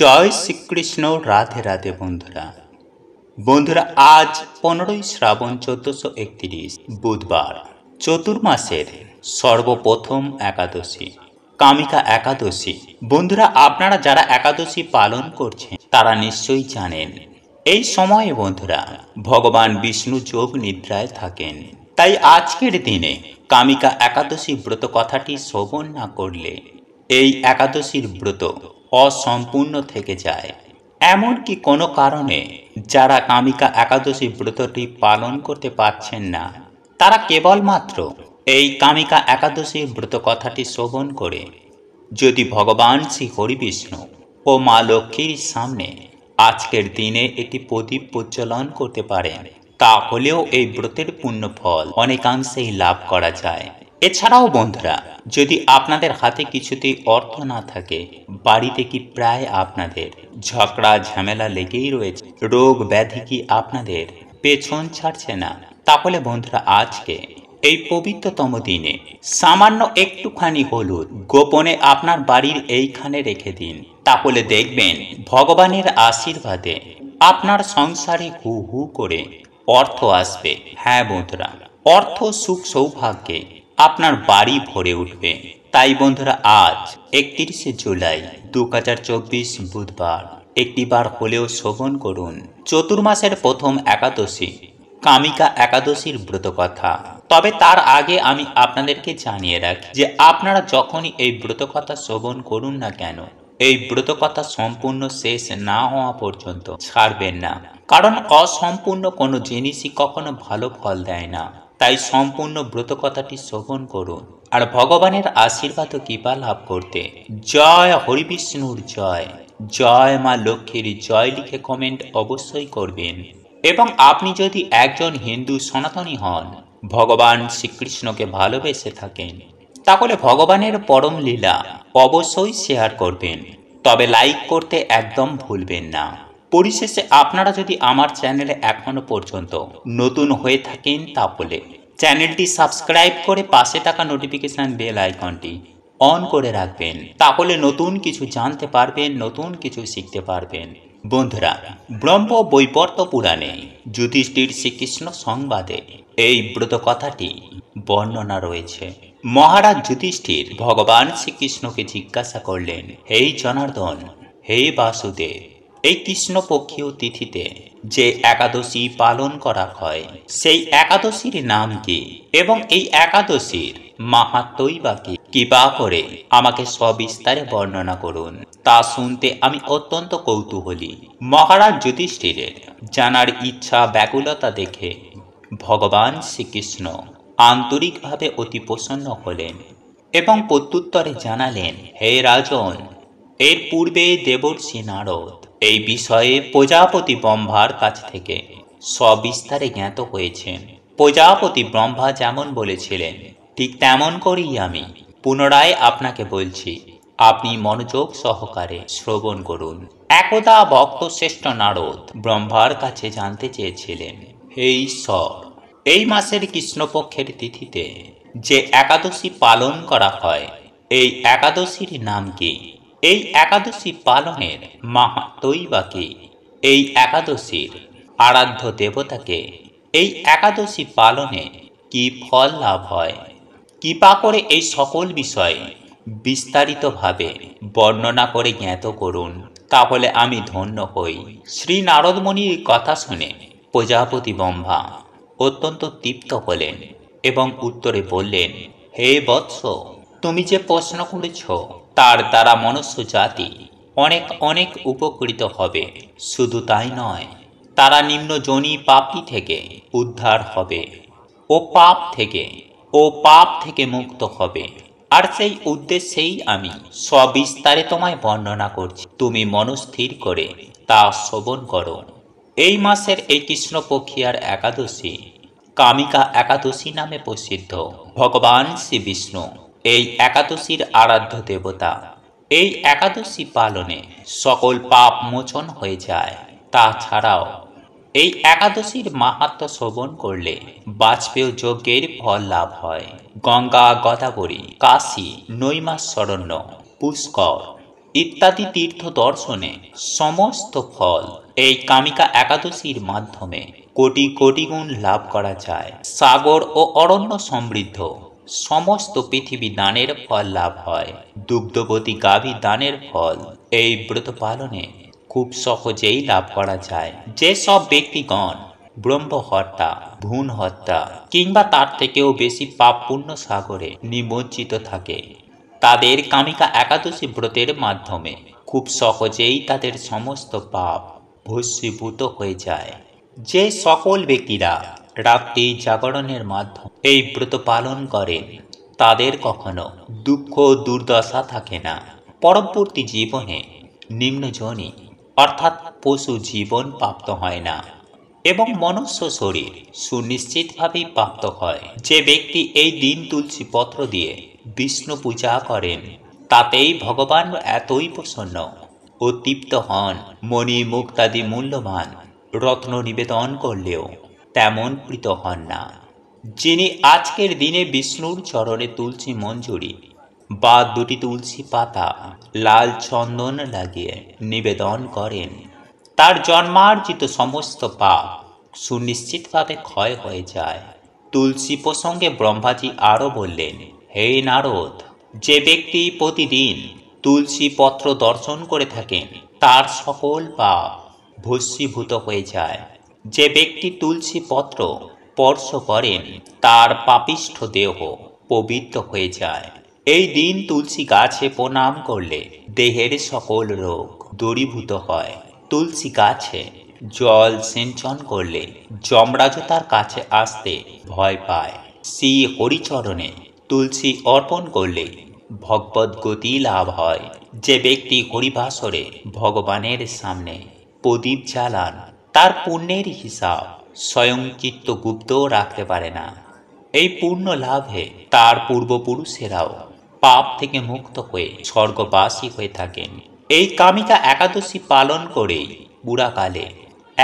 জয় শ্রীকৃষ্ণ রাধে রাধে বন্ধুরা বন্ধুরা আজ পনেরোই শ্রাবণ চোদ্দশো একত্রিশ বুধবার চতুর্মাসের সর্বপ্রথম একাদশী কামিকা একাদশী বন্ধুরা আপনারা যারা একাদশী পালন করছেন তারা নিশ্চয়ই জানেন এই সময়ে বন্ধুরা ভগবান বিষ্ণু যোগ নিদ্রায় থাকেন তাই আজকের দিনে কামিকা একাদশী ব্রত কথাটি শ্রবণ না করলে এই একাদশীর ব্রত অসম্পূর্ণ থেকে যায় এমনকি কোনো কারণে যারা কামিকা একাদশী ব্রতটি পালন করতে পারছেন না তারা কেবলমাত্র এই কামিকা একাদশী ব্রত কথাটি শোভন করে যদি ভগবান শ্রী হরিবিষ্ণু ও মা লক্ষ্মীর সামনে আজকের দিনে একটি প্রদীপ প্রজ্বলন করতে পারেন তাহলেও এই ব্রতের পুণ্য ফল অনেকাংশেই লাভ করা যায় এছাড়াও বন্ধুরা যদি আপনাদের হাতে কিছুতেই অর্থ না থাকে বাড়িতে কি প্রায় আপনাদের ঝগড়া ঝামেলা লেগেই রয়েছে রোগ ব্যাধি কি আপনাদের পেছন ছাড়ছে না তাহলে বন্ধুরা আজকে এই পবিত্রতম দিনে সামান্য একটুখানি হলুদ গোপনে আপনার বাড়ির এইখানে রেখে দিন তাহলে দেখবেন ভগবানের আশীর্বাদে আপনার সংসারে হু হু করে অর্থ আসবে হ্যাঁ বন্ধুরা অর্থ সুখ সৌভাগ্যে আপনার বাড়ি ভরে উঠবে তাই বন্ধুরা আজ একত্রিশে জুলাই দু বুধবার একটি বার হলেও শোভন করুন চতুর্মাসের প্রথম একাদশী কামিকা একাদশীর ব্রত কথা তবে তার আগে আমি আপনাদেরকে জানিয়ে রাখি যে আপনারা যখনই এই ব্রত কথা শোভন করুন না কেন এই ব্রত কথা সম্পূর্ণ শেষ না হওয়া পর্যন্ত ছাড়বেন না কারণ অসম্পূর্ণ কোনো জিনিসই কখনো ভালো ফল দেয় না তাই সম্পূর্ণ ব্রত কথাটি শ্রবণ করুন আর ভগবানের আশীর্বাদ ও কৃপা লাভ করতে জয় হরিবিষ্ণুর জয় জয় মা লক্ষ্মীর জয় লিখে কমেন্ট অবশ্যই করবেন এবং আপনি যদি একজন হিন্দু সনাতনী হন ভগবান শ্রীকৃষ্ণকে ভালোবেসে থাকেন তাহলে ভগবানের পরম লীলা অবশ্যই শেয়ার করবেন তবে লাইক করতে একদম ভুলবেন না পরিশেষে আপনারা যদি আমার চ্যানেলে এখনও পর্যন্ত নতুন হয়ে থাকেন তাহলে চ্যানেলটি সাবস্ক্রাইব করে পাশে থাকা নোটিফিকেশান বেল আইকনটি অন করে রাখবেন তাহলে নতুন কিছু জানতে পারবেন নতুন কিছু শিখতে পারবেন বন্ধুরা ব্রহ্ম বৈপর্ত পুরাণে যুধিষ্ঠির শ্রীকৃষ্ণ সংবাদে এই ব্রত কথাটি বর্ণনা রয়েছে মহারাজ যুধিষ্ঠির ভগবান শ্রীকৃষ্ণকে জিজ্ঞাসা করলেন হে জনার্দন হে বাসুদেব এই কৃষ্ণপক্ষীয় তিথিতে যে একাদশী পালন করা হয় সেই একাদশীর নাম কি এবং এই একাদশীর মাহাত্মই বা কি কৃপা করে আমাকে সবিস্তারে বর্ণনা করুন তা শুনতে আমি অত্যন্ত কৌতূহলী মহারাজ যুধিষ্ঠিরের জানার ইচ্ছা ব্যাকুলতা দেখে ভগবান শ্রীকৃষ্ণ আন্তরিকভাবে অতি প্রসন্ন হলেন এবং প্রত্যুত্তরে জানালেন হে রাজন এর পূর্বে দেবর্ষী নারদ এই বিষয়ে প্রজাপতি ব্রহ্মার কাছ থেকে সবিস্তারে জ্ঞাত হয়েছে প্রজাপতি ব্রহ্মা যেমন বলেছিলেন ঠিক তেমন করেই আমি পুনরায় আপনাকে বলছি আপনি মনোযোগ সহকারে শ্রবণ করুন একদা ভক্ত শ্রেষ্ঠ নারদ ব্রহ্মার কাছে জানতে চেয়েছিলেন হে ঈশ্বর এই মাসের কৃষ্ণপক্ষের তিথিতে যে একাদশী পালন করা হয় এই একাদশীর নাম কি এই একাদশী পালনের মাহাতই বাকি এই একাদশীর আরাধ্য দেবতাকে এই একাদশী পালনে কি ফল লাভ হয় কৃপা করে এই সকল বিষয়ে বিস্তারিতভাবে বর্ণনা করে জ্ঞাত করুন তাহলে আমি ধন্য হই শ্রী নারদমণির কথা শুনে প্রজাপতি ব্রহ্মা অত্যন্ত তৃপ্ত হলেন এবং উত্তরে বললেন হে বৎস তুমি যে প্রশ্ন করেছ তার দ্বারা মনুষ্য জাতি অনেক অনেক উপকৃত হবে শুধু তাই নয় তারা নিম্ন জনি পাপি থেকে উদ্ধার হবে ও পাপ থেকে ও পাপ থেকে মুক্ত হবে আর সেই উদ্দেশ্যেই আমি সবিস্তারে তোমায় বর্ণনা করছি তুমি মনস্থির করে তা শ্রবণ করো এই মাসের এই কৃষ্ণপক্ষিয়ার একাদশী কামিকা একাদশী নামে প্রসিদ্ধ ভগবান শ্রী বিষ্ণু এই একাদশীর আরাধ্য দেবতা এই একাদশী পালনে সকল পাপ মোচন হয়ে যায় তাছাড়াও এই একাদশীর মাহাত্ম শ্রবণ করলে বাজপেয় যজ্ঞের ফল লাভ হয় গঙ্গা গদাবরী কাশী নৈমাশরণ্য পুষ্কর ইত্যাদি তীর্থ দর্শনে সমস্ত ফল এই কামিকা একাদশীর মাধ্যমে কোটি কোটি গুণ লাভ করা যায় সাগর ও অরণ্য সমৃদ্ধ সমস্ত পৃথিবী দানের ফল লাভ হয় দুগ্ধবতী গাভী দানের ফল এই ব্রত পালনে খুব সহজেই লাভ করা যায় যেসব সব ব্যক্তিগণ ব্রহ্মহত্যা ভূণ হত্যা কিংবা তার থেকেও বেশি পাপ পূর্ণ সাগরে নিমজ্জিত থাকে তাদের কামিকা একাদশী ব্রতের মাধ্যমে খুব সহজেই তাদের সমস্ত পাপ ভস্মীভূত হয়ে যায় যে সকল ব্যক্তিরা রাত্রি জাগরণের মাধ্যম এই ব্রত পালন করেন তাদের কখনো দুঃখ দুর্দশা থাকে না পরবর্তী জীবনে নিম্নজনী অর্থাৎ পশু জীবন প্রাপ্ত হয় না এবং মনুষ্য শরীর সুনিশ্চিতভাবেই প্রাপ্ত হয় যে ব্যক্তি এই দিন তুলসী পত্র দিয়ে বিষ্ণু পূজা করেন তাতেই ভগবান এতই প্রসন্ন ও তৃপ্ত হন মণি মুক্তাদি মূল্যবান রত্ন নিবেদন করলেও তেমন প্রীত হন না যিনি আজকের দিনে বিষ্ণুর চরণে তুলসী মঞ্জুরি বা দুটি তুলসী পাতা লাল চন্দন লাগিয়ে নিবেদন করেন তার জন্মার্জিত সমস্ত পাপ সুনিশ্চিতভাবে ক্ষয় হয়ে যায় তুলসী প্রসঙ্গে ব্রহ্মাজি আরও বললেন হে নারদ যে ব্যক্তি প্রতিদিন তুলসী পত্র দর্শন করে থাকেন তার সকল পাপ ভস্মীভূত হয়ে যায় যে ব্যক্তি তুলসী পত্র স্পর্শ করেন তার পাপিষ্ঠ দেহ পবিত্র হয়ে যায় এই দিন তুলসী গাছে প্রণাম করলে দেহের সকল রোগ দূরীভূত হয় তুলসী গাছে জল সিঞ্চন করলে জমরাজতার কাছে আসতে ভয় পায় শ্রী হরিচরণে তুলসী অর্পণ করলে ভগবত গতি লাভ হয় যে ব্যক্তি হরিভাসরে ভগবানের সামনে প্রদীপ জ্বালান তার পুণ্যের হিসাব স্বয়ং গুপ্তও রাখতে পারে না এই পূর্ণ লাভে তার পূর্বপুরুষেরাও পাপ থেকে মুক্ত হয়ে স্বর্গবাসী হয়ে থাকেন এই কামিকা একাদশী পালন করেই বুড়াকালে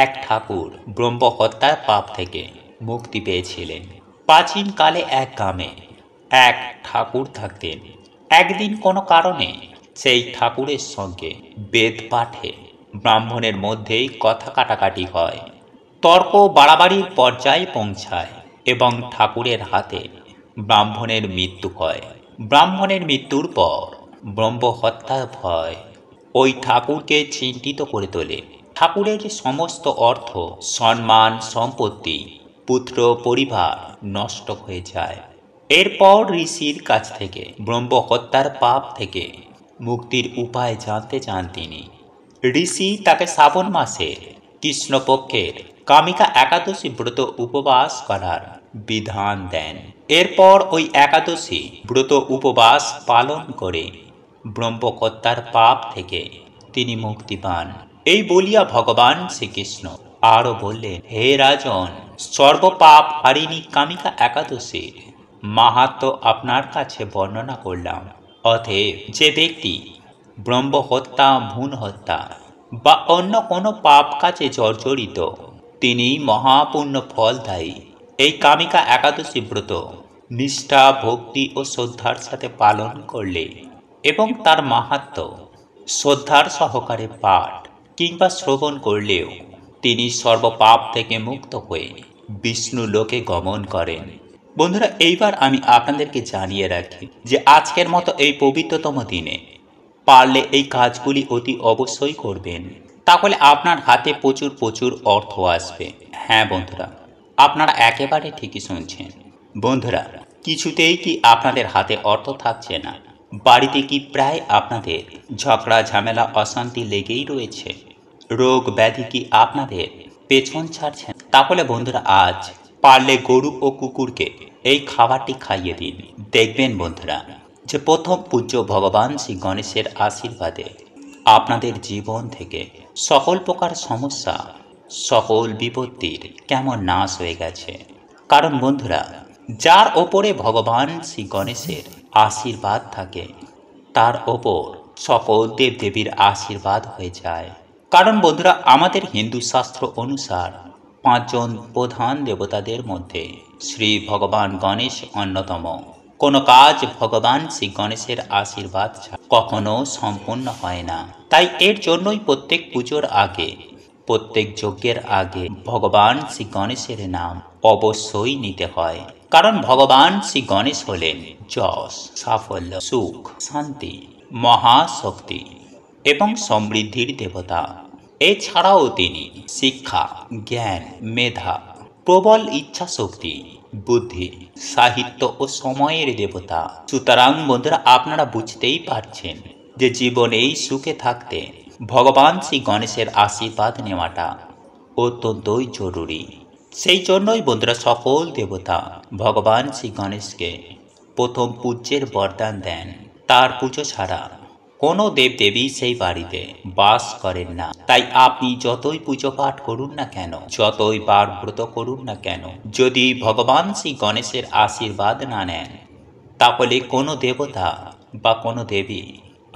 এক ঠাকুর ব্রহ্মহত্যার পাপ থেকে মুক্তি পেয়েছিলেন প্রাচীনকালে এক গ্রামে এক ঠাকুর থাকতেন একদিন কোনো কারণে সেই ঠাকুরের সঙ্গে বেদ পাঠে ব্রাহ্মণের মধ্যেই কথা কাটাকাটি হয় তর্ক বাড়াবাড়ির পর্যায়ে পৌঁছায় এবং ঠাকুরের হাতে ব্রাহ্মণের মৃত্যু হয় ব্রাহ্মণের মৃত্যুর পর ব্রহ্ম হত্যা ভয় ওই ঠাকুরকে চিন্তিত করে তোলে ঠাকুরের সমস্ত অর্থ সম্মান সম্পত্তি পুত্র পরিবার নষ্ট হয়ে যায় এরপর ঋষির কাছ থেকে ব্রহ্ম হত্যার পাপ থেকে মুক্তির উপায় জানতে চান তিনি ঋষি তাকে শ্রাবণ মাসে কৃষ্ণপক্ষের কামিকা একাদশী ব্রত উপবাস করার বিধান দেন এরপর ওই একাদশী ব্রত উপবাস পালন করে ব্রহ্মকর্তার পাপ থেকে তিনি মুক্তি পান এই বলিয়া ভগবান শ্রীকৃষ্ণ আরও বললেন হে রাজন সর্বপাপ হারিণী কামিকা একাদশী মাহাত্ম আপনার কাছে বর্ণনা করলাম অতএব যে ব্যক্তি ব্রহ্মহত্যা ভুন হত্যা বা অন্য কোনো পাপ কাজে জর্জরিত তিনি মহাপূর্ণ ফলদায়ী এই কামিকা একাদশী ব্রত নিষ্ঠা ভক্তি ও শ্রদ্ধার সাথে পালন করলে এবং তার মাহাত্ম শ্রদ্ধার সহকারে পাঠ কিংবা শ্রবণ করলেও তিনি সর্বপাপ থেকে মুক্ত হয়ে বিষ্ণু লোকে গমন করেন বন্ধুরা এইবার আমি আপনাদেরকে জানিয়ে রাখি যে আজকের মতো এই পবিত্রতম দিনে পারলে এই কাজগুলি অতি অবশ্যই করবেন তাহলে আপনার হাতে প্রচুর প্রচুর অর্থ আসবে হ্যাঁ বন্ধুরা আপনারা একেবারে ঠিকই শুনছেন বন্ধুরা কিছুতেই কি আপনাদের হাতে অর্থ থাকছে না বাড়িতে কি প্রায় আপনাদের ঝগড়া ঝামেলা অশান্তি লেগেই রয়েছে রোগ ব্যাধি কি আপনাদের পেছন ছাড়ছেন তাহলে বন্ধুরা আজ পারলে গরু ও কুকুরকে এই খাবারটি খাইয়ে দিন দেখবেন বন্ধুরা যে প্রথম পূজ্য ভগবান শ্রী গণেশের আশীর্বাদে আপনাদের জীবন থেকে সকল প্রকার সমস্যা সকল বিপত্তির কেমন নাশ হয়ে গেছে কারণ বন্ধুরা যার ওপরে ভগবান শ্রী গণেশের আশীর্বাদ থাকে তার ওপর সকল দেবদেবীর আশীর্বাদ হয়ে যায় কারণ বন্ধুরা আমাদের হিন্দু শাস্ত্র অনুসার পাঁচজন প্রধান দেবতাদের মধ্যে শ্রী ভগবান গণেশ অন্যতম কোনো কাজ ভগবান শ্রী গণেশের আশীর্বাদ কখনো সম্পূর্ণ হয় না তাই এর জন্যই প্রত্যেক পুজোর আগে প্রত্যেক যজ্ঞের আগে ভগবান শ্রী গণেশের নাম অবশ্যই নিতে হয় কারণ ভগবান শ্রী গণেশ হলেন যশ সাফল্য সুখ শান্তি মহাশক্তি এবং সমৃদ্ধির দেবতা এছাড়াও তিনি শিক্ষা জ্ঞান মেধা প্রবল ইচ্ছা শক্তি বুদ্ধি সাহিত্য ও সময়ের দেবতা সুতরাং বন্ধুরা আপনারা বুঝতেই পারছেন যে জীবনেই সুখে থাকতে ভগবান শ্রী গণেশের আশীর্বাদ নেওয়াটা অত্যন্তই জরুরি সেই জন্যই বন্ধুরা সকল দেবতা ভগবান শ্রী গণেশকে প্রথম পূজ্যের বরদান দেন তার পুজো ছাড়া কোনো দেবদেবী সেই বাড়িতে বাস করেন না তাই আপনি যতই পুজো পাঠ করুন না কেন যতই বার ব্রত করুন না কেন যদি ভগবান শ্রী গণেশের আশীর্বাদ না নেন তাহলে কোনো দেবতা বা কোনো দেবী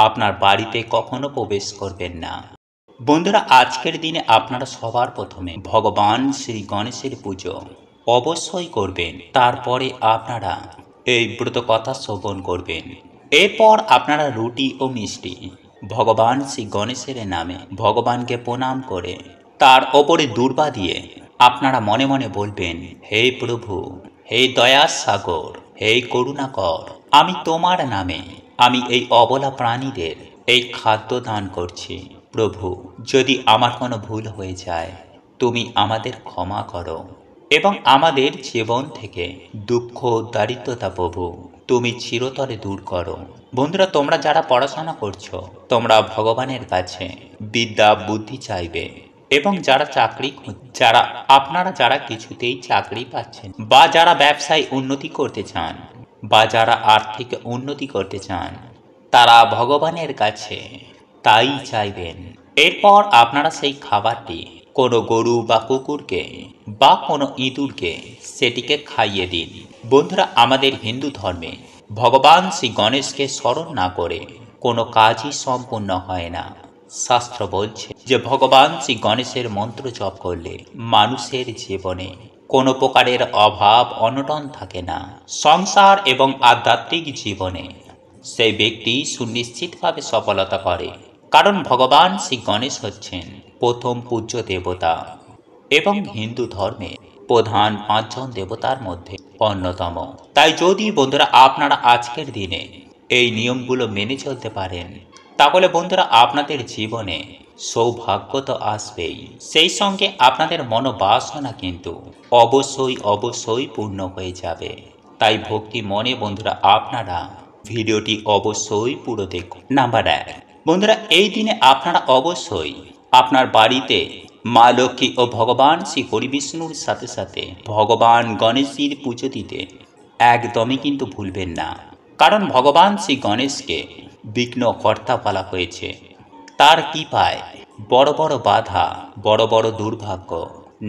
আপনার বাড়িতে কখনো প্রবেশ করবেন না বন্ধুরা আজকের দিনে আপনারা সবার প্রথমে ভগবান শ্রী গণেশের পুজো অবশ্যই করবেন তারপরে আপনারা এই ব্রত কথা শ্রবণ করবেন এরপর আপনারা রুটি ও মিষ্টি ভগবান শ্রী গণেশের নামে ভগবানকে প্রণাম করে তার ওপরে দুর্বা দিয়ে আপনারা মনে মনে বলবেন হে প্রভু হে দয়া সাগর হে করুণাকর আমি তোমার নামে আমি এই অবলা প্রাণীদের এই খাদ্য দান করছি প্রভু যদি আমার কোনো ভুল হয়ে যায় তুমি আমাদের ক্ষমা করো এবং আমাদের জীবন থেকে দুঃখ দারিদ্রতা প্রভু তুমি চিরতরে দূর করো বন্ধুরা তোমরা যারা পড়াশোনা করছো তোমরা ভগবানের কাছে বিদ্যা বুদ্ধি চাইবে এবং যারা চাকরি যারা আপনারা যারা কিছুতেই চাকরি পাচ্ছেন বা যারা ব্যবসায় উন্নতি করতে চান বা যারা আর্থিক উন্নতি করতে চান তারা ভগবানের কাছে তাই চাইবেন এরপর আপনারা সেই খাবারটি কোনো গরু বা কুকুরকে বা কোনো ইঁদুরকে সেটিকে খাইয়ে দিন বন্ধুরা আমাদের হিন্দু ধর্মে ভগবান শ্রী গণেশকে স্মরণ না করে কোনো কাজই সম্পূর্ণ হয় না শাস্ত্র বলছে যে ভগবান শ্রী গণেশের মন্ত্র জপ করলে মানুষের জীবনে কোনো প্রকারের অভাব অনটন থাকে না সংসার এবং আধ্যাত্মিক জীবনে সেই ব্যক্তি সুনিশ্চিতভাবে সফলতা করে কারণ ভগবান শ্রী গণেশ হচ্ছেন প্রথম পূজ্য দেবতা এবং হিন্দু ধর্মে প্রধান পাঁচজন দেবতার মধ্যে অন্যতম তাই যদি বন্ধুরা আপনারা আজকের দিনে এই নিয়মগুলো মেনে চলতে পারেন তাহলে বন্ধুরা আপনাদের জীবনে সৌভাগ্য তো আসবেই সেই সঙ্গে আপনাদের মনোবাসনা কিন্তু অবশ্যই অবশ্যই পূর্ণ হয়ে যাবে তাই ভক্তি মনে বন্ধুরা আপনারা ভিডিওটি অবশ্যই পুরো দেখুন নাম্বার এক বন্ধুরা এই দিনে আপনারা অবশ্যই আপনার বাড়িতে মা লক্ষ্মী ও ভগবান শ্রী হরিবিষ্ণুর সাথে সাথে ভগবান গণেশজির পুজো দিতে একদমই কিন্তু ভুলবেন না কারণ ভগবান শ্রী গণেশকে বিঘ্নকর্তা বলা হয়েছে তার কৃপায় বড় বড় বাধা বড় বড় দুর্ভাগ্য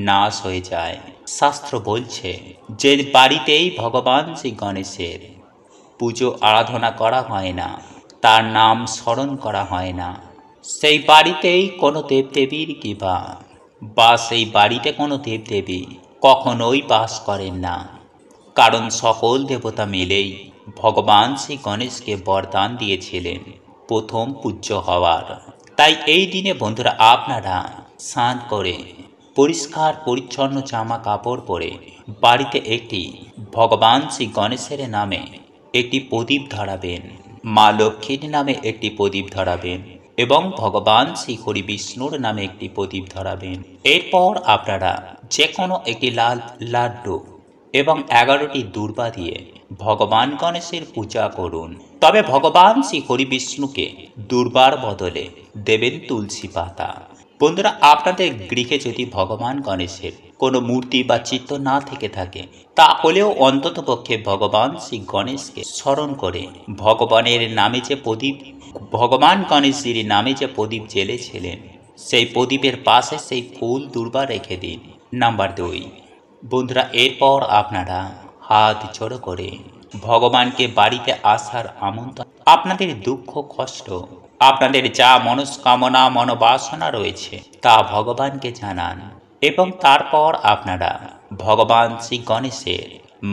নাশ হয়ে যায় শাস্ত্র বলছে যে বাড়িতেই ভগবান শ্রী গণেশের পুজো আরাধনা করা হয় না তার নাম স্মরণ করা হয় না সেই বাড়িতেই কোনো দেবদেবীর কিবা বা সেই বাড়িতে কোনো দেবদেবী কখনোই বাস করেন না কারণ সকল দেবতা মিলেই ভগবান শ্রী গণেশকে বরদান দিয়েছিলেন প্রথম পূজ্য হওয়ার তাই এই দিনে বন্ধুরা আপনারা স্নান করে পরিষ্কার পরিচ্ছন্ন জামা কাপড় পরে বাড়িতে একটি ভগবান শ্রী গণেশের নামে একটি প্রদীপ ধরাবেন মা লক্ষ্মীর নামে একটি প্রদীপ ধরাবেন এবং ভগবান শ্রীহরি বিষ্ণুর নামে একটি প্রদীপ ধরাবেন এরপর আপনারা যে কোনো একটি লাল লাড্ডু এবং এগারোটি দুর্বা দিয়ে ভগবান গণেশের পূজা করুন তবে ভগবান শ্রী হরি বিষ্ণুকে দুর্বার বদলে দেবেন তুলসী পাতা বন্ধুরা আপনাদের গৃহে যদি ভগবান গণেশের কোনো মূর্তি বা চিত্র না থেকে থাকে তাহলেও অন্তত পক্ষে ভগবান শ্রী গণেশকে স্মরণ করে ভগবানের নামে যে প্রদীপ ভগবান গণেশজির নামে যে প্রদীপ জেলেছিলেন সেই প্রদীপের পাশে সেই ফুল দুর্বা রেখে দিন নাম্বার দুই বন্ধুরা এরপর আপনারা হাত জড়ো করে ভগবানকে বাড়িতে আসার আমন্ত্রণ আপনাদের দুঃখ কষ্ট আপনাদের যা মনস্কামনা মনোবাসনা রয়েছে তা ভগবানকে জানান এবং তারপর আপনারা ভগবান শ্রী গণেশের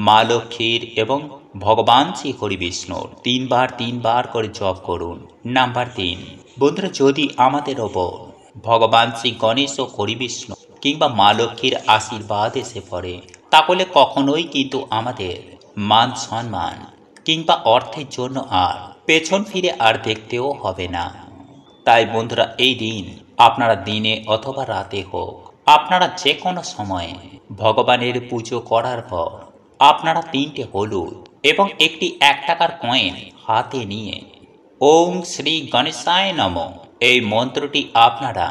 মা লক্ষ্মীর এবং ভগবান শ্রী হরি বিষ্ণুর তিনবার তিনবার করে জপ করুন নাম্বার তিন বন্ধুরা যদি আমাদের ওপর ভগবান শ্রী গণেশ ও হরি বিষ্ণু কিংবা মা লক্ষ্মীর আশীর্বাদ এসে পড়ে তাহলে কখনোই কিন্তু আমাদের মান সম্মান কিংবা অর্থের জন্য আর পেছন ফিরে আর দেখতেও হবে না তাই বন্ধুরা এই দিন আপনারা দিনে অথবা রাতে হোক আপনারা যে কোনো সময়ে ভগবানের পুজো করার পর আপনারা তিনটে হলুদ এবং একটি এক টাকার কয়েন হাতে নিয়ে ওম শ্রী গণেশায় নম এই মন্ত্রটি আপনারা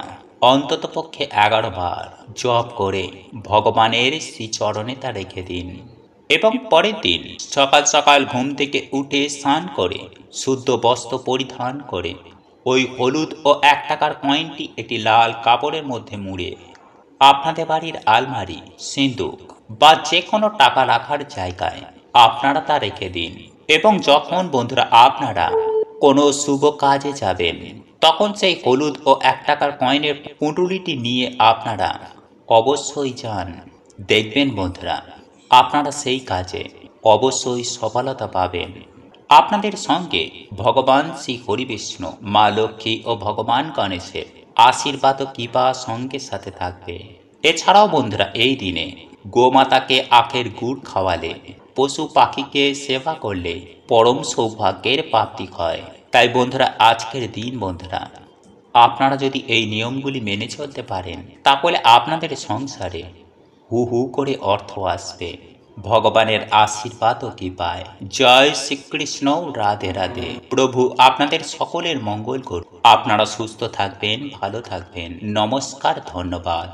অন্ততপক্ষে এগারো বার জপ করে ভগবানের শ্রীচরণে তা রেখে দিন এবং পরের দিন সকাল সকাল ঘুম থেকে উঠে স্নান করে শুদ্ধ বস্ত্র পরিধান করে ওই হলুদ ও এক টাকার কয়েনটি একটি লাল কাপড়ের মধ্যে মুড়ে আপনাদের বাড়ির আলমারি সিন্দুক বা যে কোনো টাকা রাখার জায়গায় আপনারা তা রেখে দিন এবং যখন বন্ধুরা আপনারা কোনো শুভ কাজে যাবেন তখন সেই হলুদ ও এক টাকার কয়েনের পুঁটুলিটি নিয়ে আপনারা অবশ্যই যান দেখবেন বন্ধুরা আপনারা সেই কাজে অবশ্যই সফলতা পাবেন আপনাদের সঙ্গে ভগবান শ্রী হরিবিষ্ণু মা লক্ষ্মী ও ভগবান গণেশের আশীর্বাদ ও কৃপা সঙ্গে সাথে থাকবে এছাড়াও বন্ধুরা এই দিনে গোমাতাকে আখের গুড় খাওয়ালে পশু পাখিকে সেবা করলে পরম সৌভাগ্যের প্রাপ্তি হয় তাই বন্ধুরা আজকের দিন বন্ধুরা আপনারা যদি এই নিয়মগুলি মেনে চলতে পারেন তাহলে আপনাদের সংসারে হু হু করে অর্থ আসবে ভগবানের আশীর্বাদও কি পায় জয় শ্রীকৃষ্ণ রাধে রাধে প্রভু আপনাদের সকলের মঙ্গল করুন আপনারা সুস্থ থাকবেন ভালো থাকবেন নমস্কার ধন্যবাদ